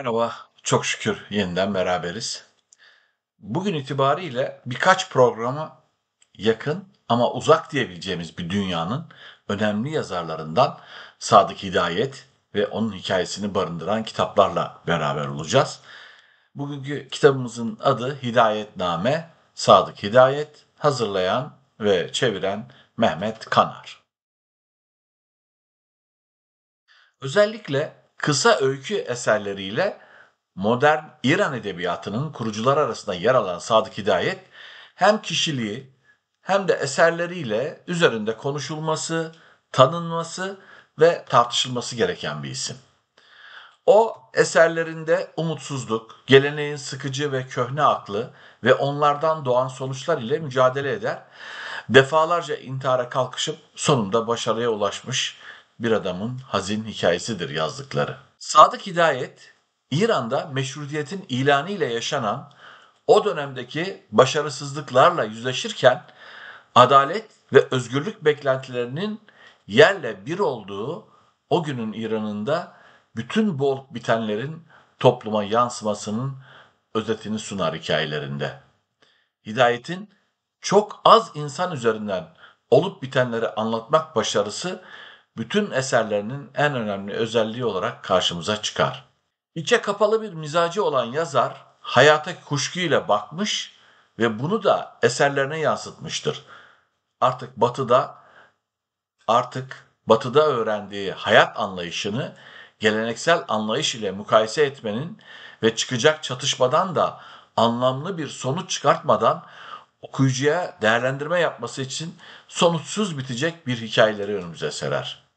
Merhaba, çok şükür yeniden beraberiz. Bugün itibariyle birkaç programı yakın ama uzak diyebileceğimiz bir dünyanın önemli yazarlarından Sadık Hidayet ve onun hikayesini barındıran kitaplarla beraber olacağız. Bugünkü kitabımızın adı Hidayetname, Sadık Hidayet, hazırlayan ve çeviren Mehmet Kanar. Özellikle kısa öykü eserleriyle modern İran edebiyatının kurucular arasında yer alan Sadık Hidayet hem kişiliği hem de eserleriyle üzerinde konuşulması, tanınması ve tartışılması gereken bir isim. O eserlerinde umutsuzluk, geleneğin sıkıcı ve köhne aklı ve onlardan doğan sonuçlar ile mücadele eder. Defalarca intihara kalkışıp sonunda başarıya ulaşmış bir adamın hazin hikayesidir yazdıkları. Sadık Hidayet, İran'da meşrutiyetin ilanı ile yaşanan o dönemdeki başarısızlıklarla yüzleşirken adalet ve özgürlük beklentilerinin yerle bir olduğu o günün İran'ında bütün bu olup bitenlerin topluma yansımasının özetini sunar hikayelerinde. Hidayetin çok az insan üzerinden olup bitenleri anlatmak başarısı bütün eserlerinin en önemli özelliği olarak karşımıza çıkar. İçe kapalı bir mizacı olan yazar hayata kuşkuyla bakmış ve bunu da eserlerine yansıtmıştır. Artık Batı'da artık Batı'da öğrendiği hayat anlayışını geleneksel anlayış ile mukayese etmenin ve çıkacak çatışmadan da anlamlı bir sonuç çıkartmadan okuyucuya değerlendirme yapması için sonuçsuz bitecek bir hikayeleri önümüze serer.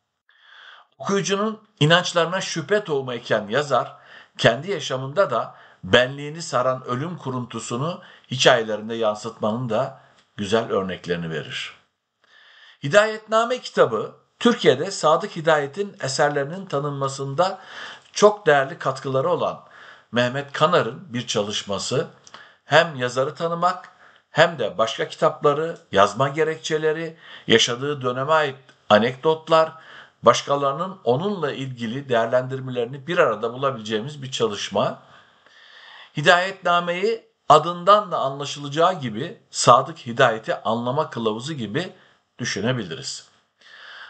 Okuyucunun inançlarına şüphe tohumu yazar, kendi yaşamında da benliğini saran ölüm kuruntusunu hikayelerinde yansıtmanın da güzel örneklerini verir. Hidayetname kitabı Türkiye'de Sadık Hidayet'in eserlerinin tanınmasında çok değerli katkıları olan Mehmet Kanar'ın bir çalışması hem yazarı tanımak hem de başka kitapları, yazma gerekçeleri, yaşadığı döneme ait anekdotlar, başkalarının onunla ilgili değerlendirmelerini bir arada bulabileceğimiz bir çalışma. Hidayetnameyi adından da anlaşılacağı gibi sadık hidayeti anlama kılavuzu gibi düşünebiliriz.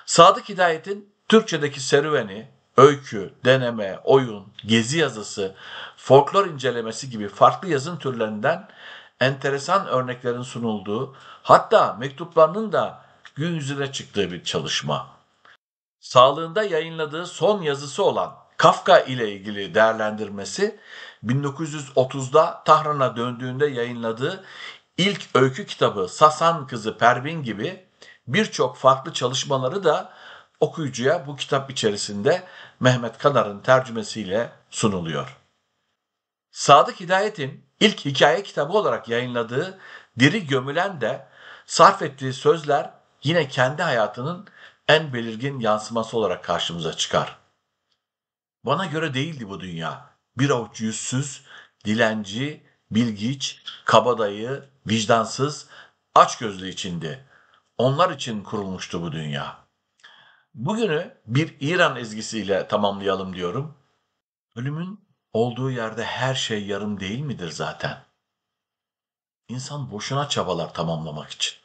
Sadık hidayetin Türkçedeki serüveni, öykü, deneme, oyun, gezi yazısı, folklor incelemesi gibi farklı yazın türlerinden enteresan örneklerin sunulduğu, hatta mektuplarının da gün yüzüne çıktığı bir çalışma sağlığında yayınladığı son yazısı olan Kafka ile ilgili değerlendirmesi 1930'da Tahran'a döndüğünde yayınladığı ilk öykü kitabı Sasan Kızı Pervin gibi birçok farklı çalışmaları da okuyucuya bu kitap içerisinde Mehmet Kanar'ın tercümesiyle sunuluyor. Sadık Hidayet'in ilk hikaye kitabı olarak yayınladığı Diri Gömülen de sarf ettiği sözler yine kendi hayatının en belirgin yansıması olarak karşımıza çıkar. Bana göre değildi bu dünya. Bir avuç yüzsüz, dilenci, bilgiç, kabadayı, vicdansız, açgözlü içindi. Onlar için kurulmuştu bu dünya. Bugünü bir İran ezgisiyle tamamlayalım diyorum. Ölümün olduğu yerde her şey yarım değil midir zaten? İnsan boşuna çabalar tamamlamak için.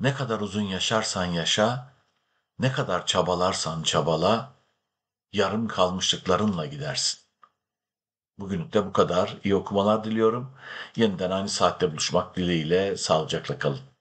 Ne kadar uzun yaşarsan yaşa, ne kadar çabalarsan çabala, yarım kalmışlıklarınla gidersin. Bugünlük de bu kadar. İyi okumalar diliyorum. Yeniden aynı saatte buluşmak dileğiyle sağlıcakla kalın.